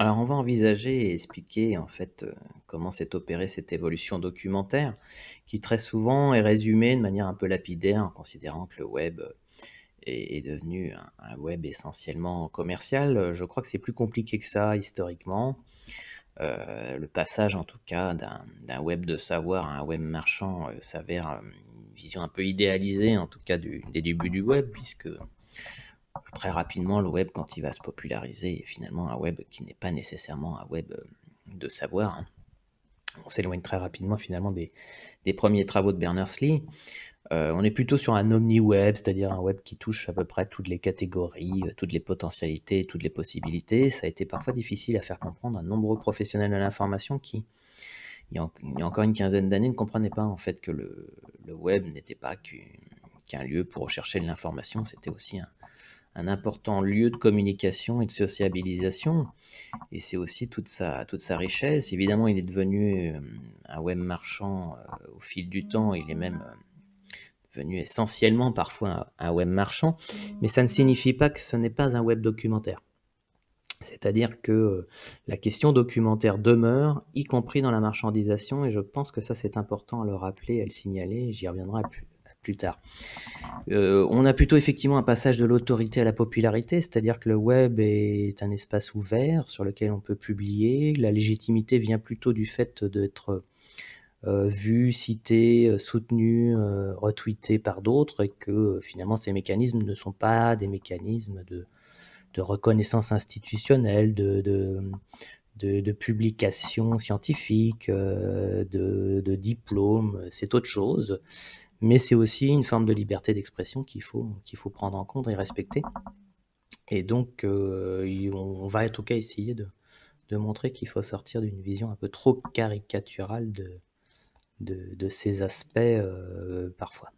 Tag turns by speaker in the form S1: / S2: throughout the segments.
S1: Alors, on va envisager et expliquer en fait euh, comment s'est opérée cette évolution documentaire, qui très souvent est résumée de manière un peu lapidaire en considérant que le web euh, est, devenu un, web essentiellement commercial. Je crois que c'est plus compliqué que ça historiquement. Euh, le passage en tout cas d'un web de savoir à un web marchand s'avère une vision un peu idéalisée en tout cas des débuts du web, puisque très rapidement, le web, quand il va se populariser, est finalement un web qui n'est pas nécessairement un web euh, de savoir. Hein, on s'éloigne très rapidement finalement des, premiers travaux de Berners-Lee. Euh, on est plutôt sur un omni-web, c'est-à-dire un web qui touche à peu près toutes les catégories, euh, toutes les potentialités, toutes les possibilités. Ça a été parfois difficile à faire comprendre à nombreux professionnels de l'information qui, il y, a, encore une quinzaine d'années, ne comprenaient pas en fait que le, web n'était pas qu'un lieu pour rechercher de l'information, c'était aussi un, un important lieu de communication et de sociabilisation. Et c'est aussi toute sa, toute sa richesse. Évidemment, il est devenu euh, un web marchand euh, au fil du temps. Il est même euh, devenu essentiellement parfois un web marchand. Mais ça ne signifie pas que ce n'est pas un web documentaire. C'est-à-dire que la question documentaire demeure, y compris dans la marchandisation, et je pense que ça c'est important à le rappeler, à le signaler, j'y reviendrai plus, plus tard. Euh, on a plutôt effectivement un passage de l'autorité à la popularité, c'est-à-dire que le web est un espace ouvert sur lequel on peut publier. La légitimité vient plutôt du fait d'être euh, vu, cité, euh, soutenu, retweeté par d'autres et que finalement ces mécanismes ne sont pas des mécanismes de, reconnaissance institutionnelle, de, de scientifique, de, diplôme, de c'est autre chose mais c'est aussi une forme de liberté d'expression qu'il faut, prendre en compte et respecter. Et donc, euh, on va en tout cas essayer de, montrer qu'il faut sortir d'une vision un peu trop caricaturale de, ces aspects euh, parfois.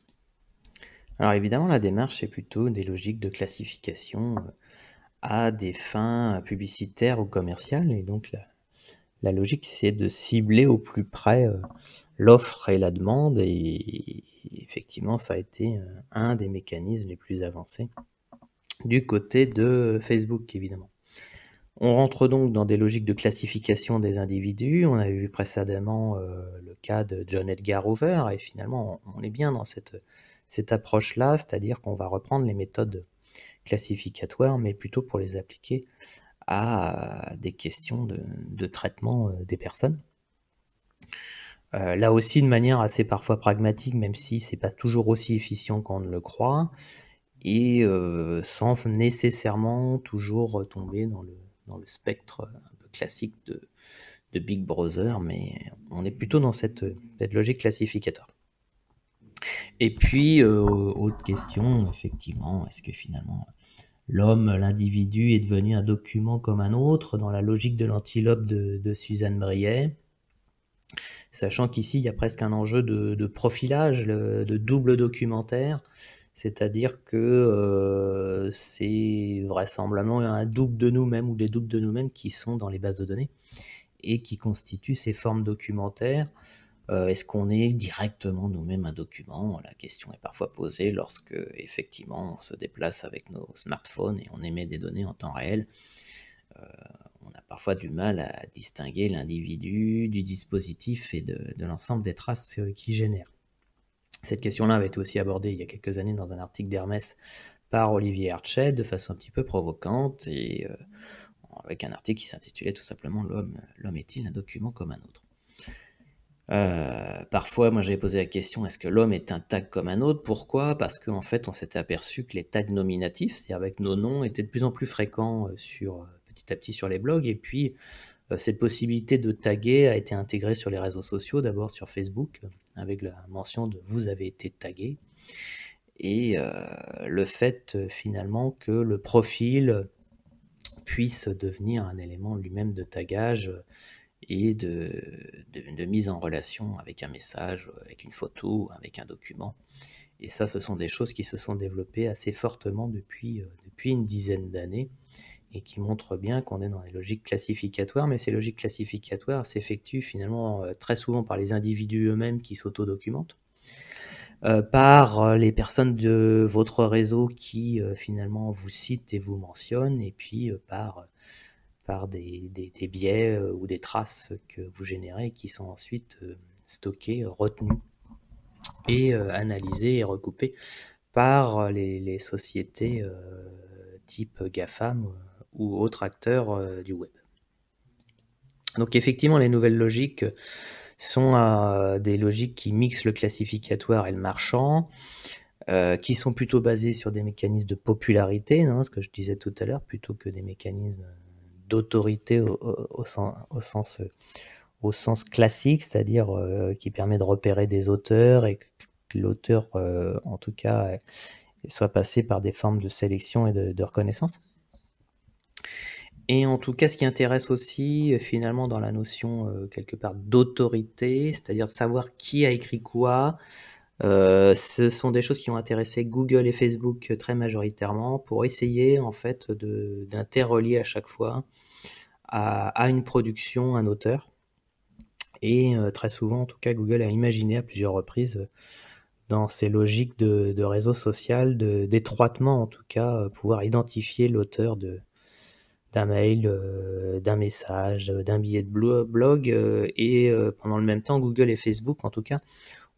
S1: Alors évidemment, la démarche est plutôt des logiques de classification euh, à des fins publicitaires ou commerciales, et donc la, la logique, c'est de cibler au plus près l'offre et la demande, et, effectivement, ça a été euh, un des mécanismes les plus avancés du côté de Facebook, évidemment. On rentre donc dans des logiques de classification des individus. On avait vu précédemment euh, le cas de John Edgar Hoover, et finalement, on, est bien dans cette, cette approche-là, c'est-à-dire qu'on va reprendre les méthodes classificatoires, mais plutôt pour les appliquer à des questions de traitement euh, des personnes. Euh, là aussi de manière assez parfois pragmatique, même si ce n'est pas toujours aussi efficient qu'on ne le croit, et euh, sans nécessairement toujours tomber dans le, spectre un peu classique de, de Big Brother, mais on est plutôt dans cette, logique classificateur. Et puis, euh, autre question, effectivement, est-ce que finalement l'homme, l'individu est devenu un document comme un autre dans la logique de l'antilope de, de Suzanne Briet sachant qu'ici, il y a presque un enjeu de, profilage, de double documentaire, c'est-à-dire que euh, c'est vraisemblablement un double de nous-mêmes ou des doubles de nous-mêmes qui sont dans les bases de données et qui constituent ces formes documentaires. Euh, est-ce qu'on est directement nous-mêmes un document La question est parfois posée lorsque, effectivement, on se déplace avec nos smartphones et on émet des données en temps réel. Euh, on a parfois du mal à distinguer l'individu du dispositif et de, l'ensemble des traces qu'il génère. Cette question-là avait été aussi abordée il y a quelques années dans un article d'Hermès par Olivier Archet de façon un petit peu provocante et euh, avec un article qui s'intitulait tout simplement L'homme, l'homme est-il un document comme un autre euh, parfois, moi j'avais posé la question est-ce que l'homme est un tag comme un autre Pourquoi Parce qu'en fait, on s'était aperçu que les tags nominatifs, c'est-à-dire avec nos noms, étaient de plus en plus fréquents euh, sur, petit à petit sur les blogs. Et puis, euh, cette possibilité de taguer a été intégrée sur les réseaux sociaux, d'abord sur Facebook, euh, avec la mention de vous avez été tagué. Et euh, le fait finalement que le profil puisse devenir un élément lui-même de tagage et de, mise en relation avec un message, avec une photo, avec un document. Et ça, ce sont des choses qui se sont développées assez fortement depuis une dizaine d'années et qui montre bien qu'on est dans les logiques classificatoires, mais ces logiques classificatoires s'effectuent finalement euh, très souvent par les individus eux-mêmes qui s'autodocumentent, euh, par euh, les personnes de votre réseau qui finalement vous citent et vous mentionnent, et puis par, par des, biais ou des traces que vous générez qui sont ensuite stockées, retenues et analysées et recoupées par les, les sociétés type GAFAM ou autres acteurs euh, du web. Donc effectivement, les nouvelles logiques sont euh, des logiques qui mixent le classificatoire et le marchand, euh, qui sont plutôt basées sur des mécanismes de popularité, hein, ce que je disais tout à l'heure, plutôt que des mécanismes d'autorité au, sens, classique, c'est-à-dire qui permet de repérer des auteurs et que l'auteur, en tout cas, soit passé par des formes de sélection et de reconnaissance. Et en tout cas, ce qui intéresse aussi, euh, finalement, dans la notion, euh, quelque part, d'autorité, c'est-à-dire savoir qui a écrit quoi, euh, ce sont des choses qui ont intéressé Google et Facebook très majoritairement pour essayer, en fait, d'interrelier à chaque fois à, une production, un auteur. Et très souvent, en tout cas, Google a imaginé à plusieurs reprises dans ses logiques de réseau social, d'étroitement en tout cas, pouvoir identifier l'auteur de, d'un mail, euh, d'un message, euh, d'un billet de blog. Euh, et pendant le même temps, Google et Facebook, en tout cas,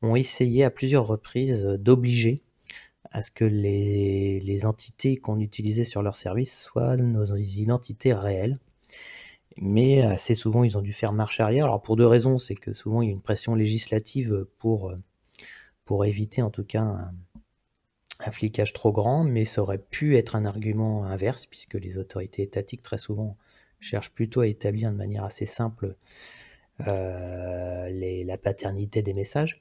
S1: ont essayé à plusieurs reprises d'obliger à ce que les, entités qu'on utilisait sur leur service soient nos identités réelles. Mais assez souvent, ils ont dû faire marche arrière. Alors pour deux raisons, c'est que souvent il y a une pression législative pour, pour éviter en tout cas un flicage trop grand, mais ça aurait pu être un argument inverse, puisque les autorités étatiques, très souvent, cherchent plutôt à établir de manière assez simple euh, la paternité des messages.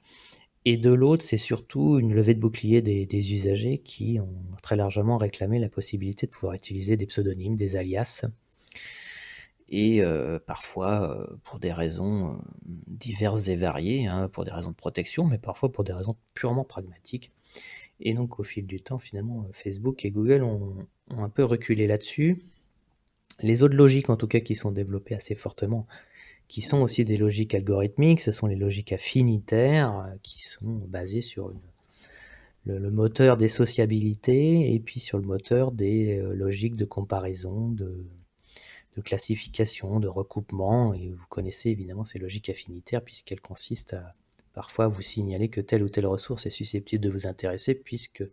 S1: Et de l'autre, c'est surtout une levée de bouclier des, usagers qui ont très largement réclamé la possibilité de pouvoir utiliser des pseudonymes, des alias, et euh, parfois euh, pour des raisons diverses et variées, hein, pour des raisons de protection, mais parfois pour des raisons purement pragmatiques. Et donc au fil du temps, finalement, euh, Facebook et Google ont, un peu reculé là-dessus. Les autres logiques, en tout cas, qui sont développées assez fortement, qui sont aussi des logiques algorithmiques, ce sont les logiques affinitaires, euh, qui sont basées sur le, moteur des sociabilités et puis sur le moteur des euh, logiques de comparaison, de, de classification, de recoupement. Et vous connaissez évidemment ces logiques affinitaires puisqu'elles consistent à, parfois vous signalez que telle ou telle ressource est susceptible de vous intéresser puisque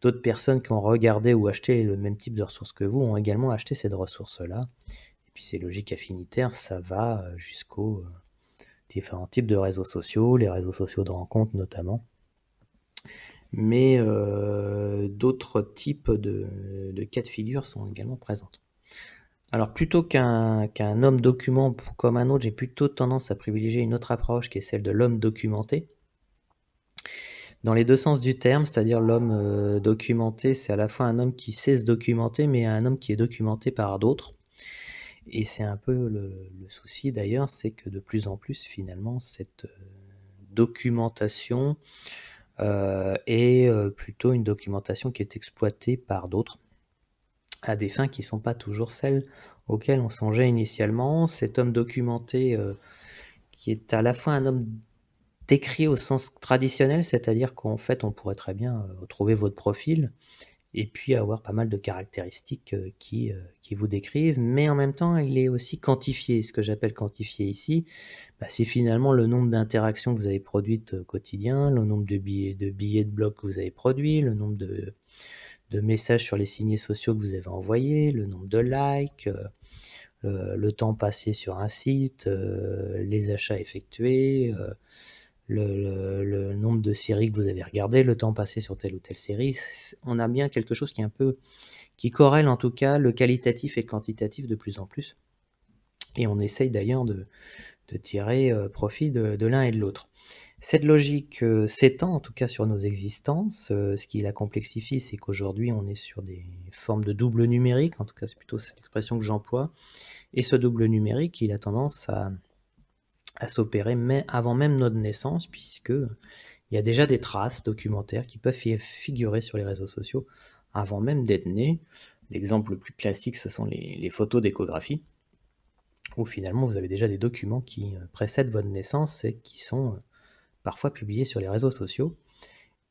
S1: d'autres personnes qui ont regardé ou acheté le même type de ressource que vous ont également acheté cette ressource-là. Et puis ces logiques affinitaires, ça va euh, jusqu'aux euh, différents types de réseaux sociaux, les réseaux sociaux de rencontre notamment, mais euh, d'autres types de, cas de figure sont également présents. Alors plutôt qu'un homme document comme un autre, j'ai plutôt tendance à privilégier une autre approche qui est celle de l'homme documenté. Dans les deux sens du terme, c'est-à-dire l'homme euh, documenté, c'est à la fois un homme qui sait se documenter, mais un homme qui est documenté par d'autres. Et c'est un peu le, souci d'ailleurs, c'est que de plus en plus finalement cette euh, documentation euh, est plutôt une documentation qui est exploitée par d'autres à des fins qui ne sont pas toujours celles auxquelles on songeait initialement. Cet homme documenté, euh, qui est à la fois un homme décrit au sens traditionnel, c'est-à-dire qu'en fait on pourrait très bien euh, trouver votre profil et puis avoir pas mal de caractéristiques euh, qui, vous décrivent, mais en même temps il est aussi quantifié. Ce que j'appelle quantifié ici, bah, c'est finalement le nombre d'interactions que vous avez produites au quotidien, le nombre de billets de, billets de blocs que vous avez produits, le nombre de, de messages sur les signés sociaux que vous avez envoyés, le nombre de likes, euh, le, temps passé sur un site, euh, les achats effectués, euh, le, nombre de séries que vous avez regardées, le temps passé sur telle ou telle série. On a bien quelque chose qui est un peu qui corrèle en tout cas le qualitatif et le quantitatif de plus en plus. Et on essaye d'ailleurs de, tirer profit de l'un et de l'autre. Cette logique euh, s'étend en tout cas sur nos existences. Euh, ce qui la complexifie, c'est qu'aujourd'hui, on est sur des formes de double numérique, en tout cas c'est plutôt l'expression que j'emploie. Et ce double numérique, il a tendance à, à s'opérer avant même notre naissance, puisque il y a déjà des traces documentaires qui peuvent figurer sur les réseaux sociaux avant même d'être nés. L'exemple le plus classique, ce sont les photos d'échographie, où finalement vous avez déjà des documents qui euh, précèdent votre naissance et qui sont parfois publiées sur les réseaux sociaux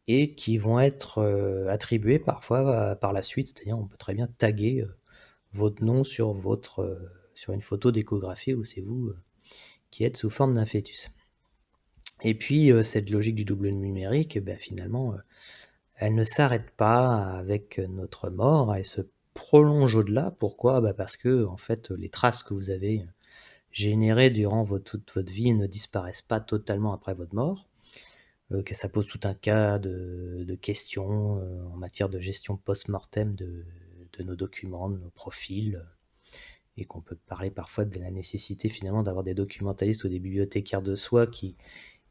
S1: et qui vont être euh, attribuées parfois euh, par la suite. C'est-à-dire, on peut très bien taguer euh, votre nom sur, votre, sur une photo d'échographie où c'est vous qui êtes sous forme d'un fœtus. Et puis, cette logique du double numérique, eh ben, finalement, elle ne s'arrête pas avec notre mort, elle se prolonge au-delà. Pourquoi bah, Parce que, en fait, les traces que vous avez générés durant votre, toute votre vie ne disparaissent pas totalement après votre mort. Euh, que ça pose tout un cas de, questions euh, en matière de gestion post-mortem de, de, nos documents, de nos profils, euh, et qu'on peut parler parfois de la nécessité finalement d'avoir des documentalistes ou des bibliothécaires de soi qui,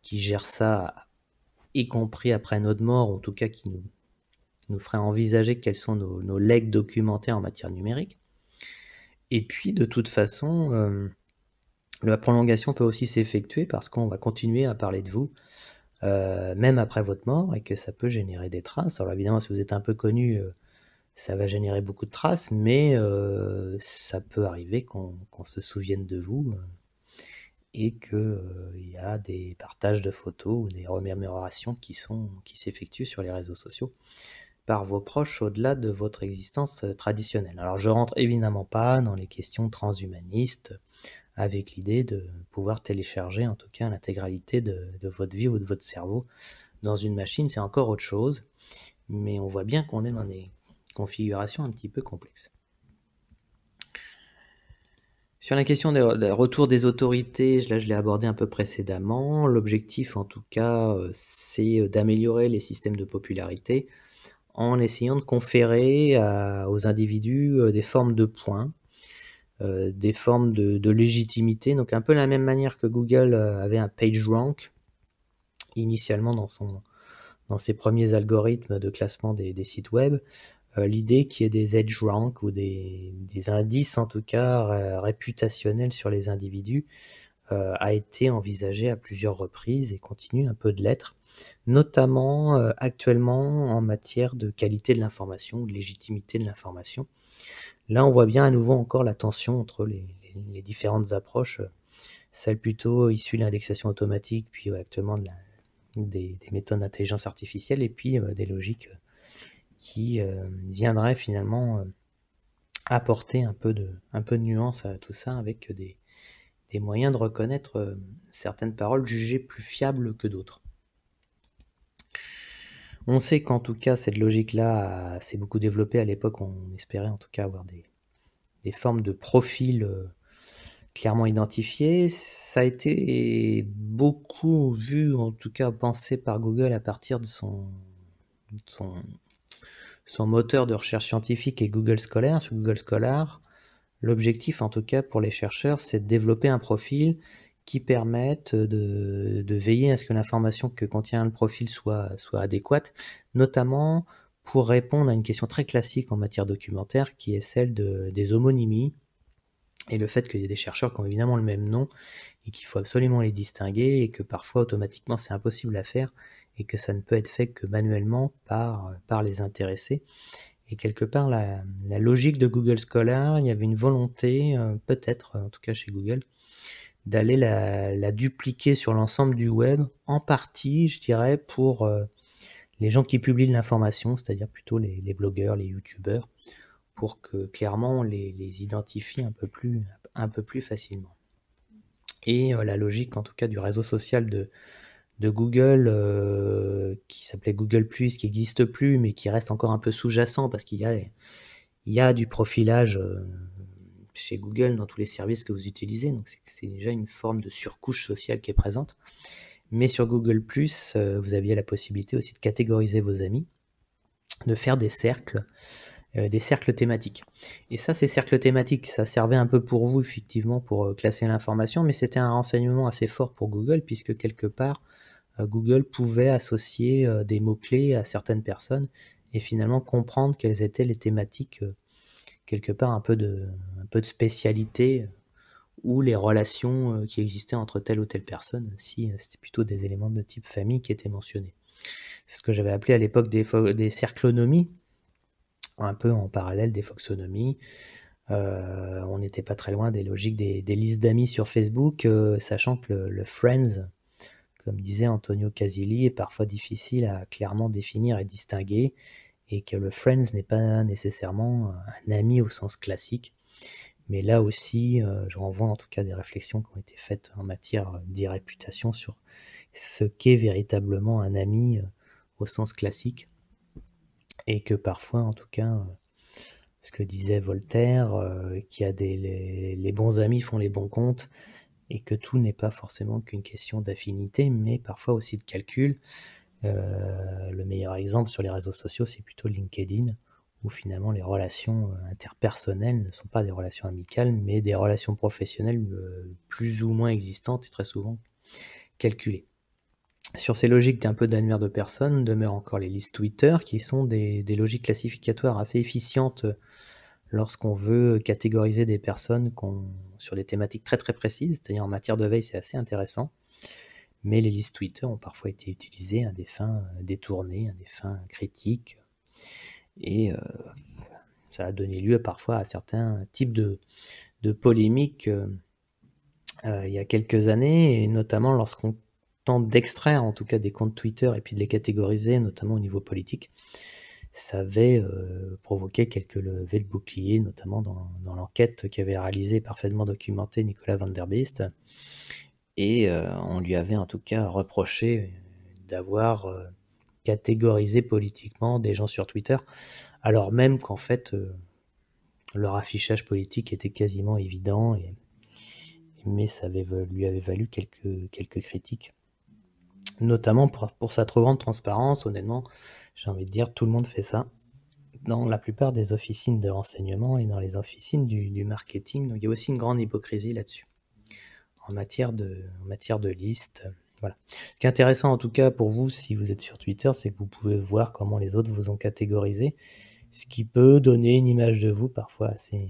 S1: qui gèrent ça, y compris après notre mort, ou en tout cas qui nous, nous ferait envisager quels sont nos, nos legs documentaires en matière numérique. Et puis, de toute façon, la prolongation peut aussi s'effectuer parce qu'on va continuer à parler de vous, euh, même après votre mort, et que ça peut générer des traces. Alors évidemment, si vous êtes un peu connu, euh, ça va générer beaucoup de traces, mais euh, ça peut arriver qu'on se souvienne de vous et qu'il y a des partages de photos ou des remémorations qui s'effectuent qui sur les réseaux sociaux par vos proches au-delà de votre existence euh, traditionnelle. Alors je rentre évidemment pas dans les questions transhumanistes avec l'idée de pouvoir télécharger en tout cas l'intégralité de, votre vie ou de votre cerveau dans une machine, c'est encore autre chose, mais on voit bien qu'on est dans des configurations un petit peu complexes. Sur la question du retour des autorités, là je l'ai abordé un peu précédemment, l'objectif en tout cas euh, c'est euh, d'améliorer les systèmes de popularité en essayant de conférer aux individus euh, des formes de points, euh, des formes de, légitimité. Donc un peu la même manière que Google euh, avait un Page Rank initialement dans, son, dans ses premiers algorithmes de classement des, sites web. L'idée qu'il y ait des edge rank ou des, indices en tout cas réputationnels sur les individus a été envisagée à plusieurs reprises et continue un peu de l'être notamment euh, actuellement en matière de qualité de l'information, de légitimité de l'information. Là, on voit bien à nouveau encore la tension entre les, différentes approches, euh, celles plutôt issues de l'indexation automatique, puis actuellement des, méthodes d'intelligence artificielle, et puis euh, des logiques qui viendraient finalement apporter un peu, de, nuance à tout ça avec des moyens de reconnaître certaines paroles jugées plus fiables que d'autres. On sait qu'en tout cas, cette logique-là s'est beaucoup développée à l'époque. On espérait en tout cas avoir des, formes de profils euh, clairement identifiés. Ça a été beaucoup vu, en tout cas pensé par Google à partir de son, son, moteur de recherche scientifique et Google Scholar. Sur Google Scholar, l'objectif, en tout cas pour les chercheurs, c'est de développer un profil qui permettent de, veiller à ce que l'information que contient le profil soit, adéquate, notamment pour répondre à une question très classique en matière documentaire qui est celle des homonymies et le fait qu'il y ait des chercheurs qui ont évidemment le même nom et qu'il faut absolument les distinguer et que parfois automatiquement c'est impossible à faire et que ça ne peut être fait que manuellement par, les intéressés. Et quelque part, la logique de Google Scholar, il y avait une volonté, euh, peut-être en tout cas chez Google, d'aller la, dupliquer sur l'ensemble du web, en partie, je dirais, pour euh, les gens qui publient l'information, c'est-à-dire plutôt les, blogueurs, les youtubeurs, pour que clairement on les, identifie un peu plus, un peu plus facilement. Et euh, la logique, en tout cas, du réseau social de, Google, euh, qui s'appelait Google, qui n'existe plus, mais qui reste encore un peu sous-jacent parce qu'il y a du profilage chez Google dans tous les services que vous utilisez. Donc c'est déjà une forme de surcouche sociale qui est présente. Mais sur Google ⁇ euh, vous aviez la possibilité aussi de catégoriser vos amis, de faire des cercles, euh, des cercles thématiques. Et ça, ces cercles thématiques, ça servait un peu pour vous, effectivement, pour euh, classer l'information, mais c'était un renseignement assez fort pour Google, puisque quelque part, Google pouvait associer des mots-clés à certaines personnes et finalement comprendre quelles étaient les thématiques quelque part un peu de, spécialité euh, ou les relations euh, qui existaient entre telle ou telle personne, si euh, c'était plutôt des éléments de type famille qui étaient mentionnés. C'est ce que j'avais appelé à l'époque des, des cerclonomies, un peu en parallèle des foxonomies. on n'était pas très loin des logiques des, listes d'amis sur Facebook, sachant que le, le, Friends, comme disait Antonio Casilli, est parfois difficile à clairement définir et distinguer, et que le friends n'est pas nécessairement un ami au sens classique. Mais là aussi, euh, je renvoie en tout cas des réflexions qui ont été faites en matière d'irréputation sur ce qu'est véritablement un ami euh, au sens classique. Et que parfois, en tout cas, euh, ce que disait Voltaire, qui a des les, bons amis font les bons comptes, et que tout n'est pas forcément qu'une question d'affinité, mais parfois aussi de calcul, euh, le meilleur exemple sur les réseaux sociaux, c'est plutôt LinkedIn, où finalement les relations euh, interpersonnelles ne sont pas des relations amicales, mais des relations professionnelles euh, plus ou moins existantes et très souvent calculées. Sur ces logiques d'un peu d'annuaire de personnes demeurent encore les listes Twitter, qui sont des, des logiques classificatoires assez efficientes lorsqu'on veut catégoriser des personnes sur des thématiques très très précises, c'est-à-dire en matière de veille, c'est assez intéressant mais les listes Twitter ont parfois été utilisées à des fins euh, détournées, à des fins critiques, et euh, ça a donné lieu parfois à certains types de, polémiques euh, il y a quelques années, et notamment lorsqu'on tente d'extraire en tout cas des comptes Twitter et puis de les catégoriser, notamment au niveau politique, ça avait provoqué quelques levées de boucliers, notamment dans, dans l'enquête qu'avait réalisée parfaitement documentée Nicolas Van der Beest, et euh, on lui avait en tout cas reproché d'avoir euh, catégorisé politiquement des gens sur Twitter, alors même qu'en fait euh, leur affichage politique était quasiment évident, mais ça lui avait valu quelques, quelques critiques, notamment pour, sa trop grande transparence, honnêtement, j'ai envie de dire, tout le monde fait ça dans la plupart des officines de renseignement et dans les officines du, du marketing. Donc il y a aussi une grande hypocrisie là-dessus en matière de, matière de liste. Voilà. Ce qui est intéressant en tout cas pour vous, si vous êtes sur Twitter, c'est que vous pouvez voir comment les autres vous ont catégorisé, ce qui peut donner une image de vous parfois assez,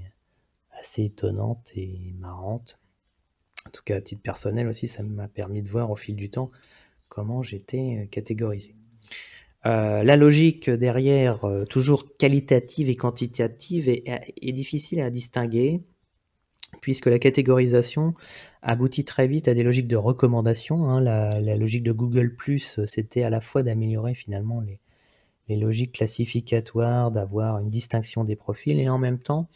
S1: assez étonnante et marrante. En tout cas, à titre personnel aussi, ça m'a permis de voir au fil du temps comment j'étais euh, catégorisé. Euh, la logique derrière, euh, toujours qualitative et quantitative, est difficile à distinguer puisque la catégorisation aboutit très vite à des logiques de recommandation. Hein. La, logique de Google ⁇ euh, c'était à la fois d'améliorer finalement les, logiques classificatoires, d'avoir une distinction des profils, et en même temps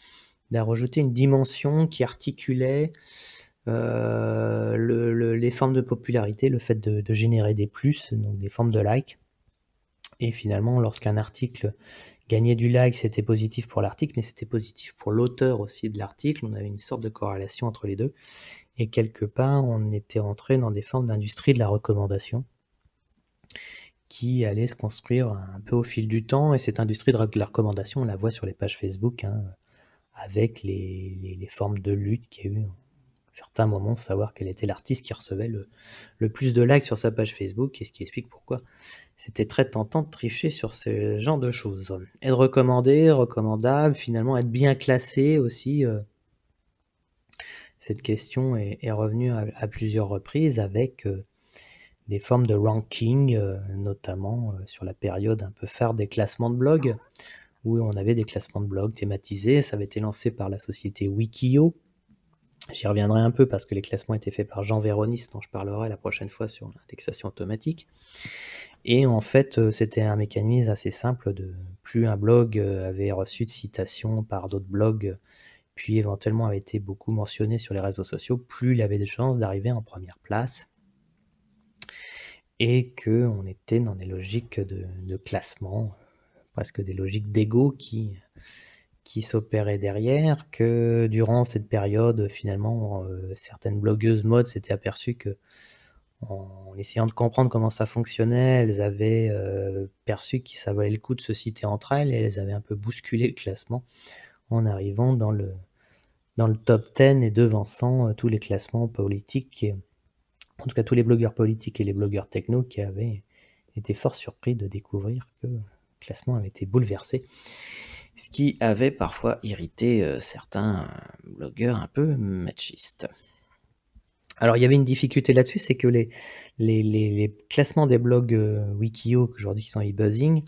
S1: d'ajouter une dimension qui articulait euh, les formes de popularité, le fait de, de, générer des plus, donc des formes de likes. Et finalement, lorsqu'un article gagner du like, c'était positif pour l'article, mais c'était positif pour l'auteur aussi de l'article. On avait une sorte de corrélation entre les deux. Et quelque part, on était rentré dans des formes d'industrie de la recommandation qui allait se construire un peu au fil du temps. Et cette industrie de la recommandation, on la voit sur les pages Facebook, hein, avec les, les, formes de lutte qu'il y a eu certains moments savoir quel était l'artiste qui recevait le, le, plus de likes sur sa page Facebook, et ce qui explique pourquoi c'était très tentant de tricher sur ce genre de choses. Être recommandé, recommandable, finalement être bien classé aussi. Euh, cette question est, revenue à, plusieurs reprises avec euh, des formes de ranking, euh, notamment sur la période un peu phare des classements de blogs, où on avait des classements de blogs thématisés. Ça avait été lancé par la société Wikio, J'y reviendrai un peu parce que les classements étaient faits par Jean Véronis, dont je parlerai la prochaine fois sur l'indexation automatique. Et en fait, euh, c'était un mécanisme assez simple de plus un blog euh, avait reçu de citations par d'autres blogs, puis éventuellement avait été beaucoup mentionné sur les réseaux sociaux, plus il avait de chances d'arriver en première place. Et qu'on était dans des logiques de, de classement, presque des logiques d'ego qui qui s'opérait derrière, que durant cette période, finalement, euh, certaines blogueuses mode s'étaient aperçues que, en essayant de comprendre comment ça fonctionnait, elles avaient euh, perçu que ça valait le coup de se citer entre elles et elles avaient un peu bousculé le classement en arrivant dans le, dans le top 10 et devançant euh, tous les classements politiques, en tout cas tous les blogueurs politiques et les blogueurs techno qui avaient été fort surpris de découvrir que le classement avait été bouleversé ce qui avait parfois irrité euh, certains euh, blogueurs un peu machistes. Alors il y avait une difficulté là-dessus, c'est que les, classements des blogs euh, Wikio, aujourd'hui qui sont e-buzzing,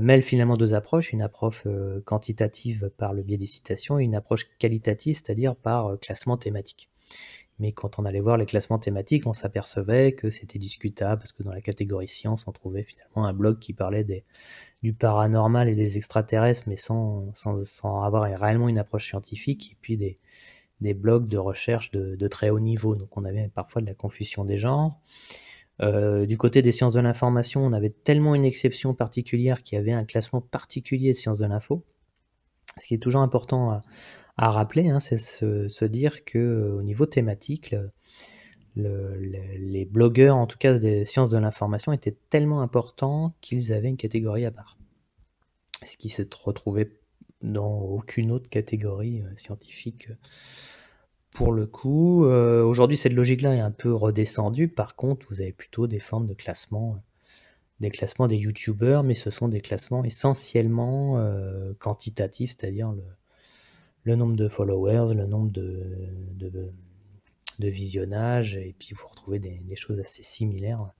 S1: mêlent finalement deux approches, une approche quantitative par le biais des citations et une approche qualitative, c'est-à-dire par classement thématique. Mais quand on allait voir les classements thématiques, on s'apercevait que c'était discutable, parce que dans la catégorie science, on trouvait finalement un blog qui parlait des, du paranormal et des extraterrestres, mais sans, sans, avoir réellement une approche scientifique, et puis des, des blogs de recherche de, très haut niveau. Donc on avait parfois de la confusion des genres. Euh, du côté des sciences de l'information, on avait tellement une exception particulière qu'il y avait un classement particulier de sciences de l'info, ce qui est toujours important à, à rappeler, hein, c'est se, dire que euh, au niveau thématique, les blogueurs, en tout cas des sciences de l'information, étaient tellement importants qu'ils avaient une catégorie à part. Ce qui s'est retrouvé dans aucune autre catégorie euh, scientifique euh, pour le coup. Aujourd'hui, cette logique-là est un peu redescendue. Par contre, vous avez plutôt des formes de classement, des classements des youtubeurs, mais ce sont des classements essentiellement quantitatifs, c'est-à-dire le, le nombre de followers, le nombre de, de, visionnages, et puis vous retrouvez des, choses assez similaires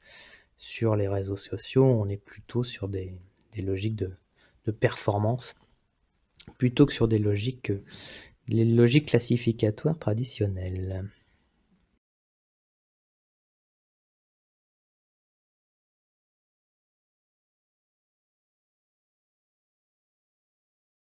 S1: sur les réseaux sociaux. On est plutôt sur des, logiques de, de, performance, plutôt que sur des logiques, les logiques classificatoires traditionnelles.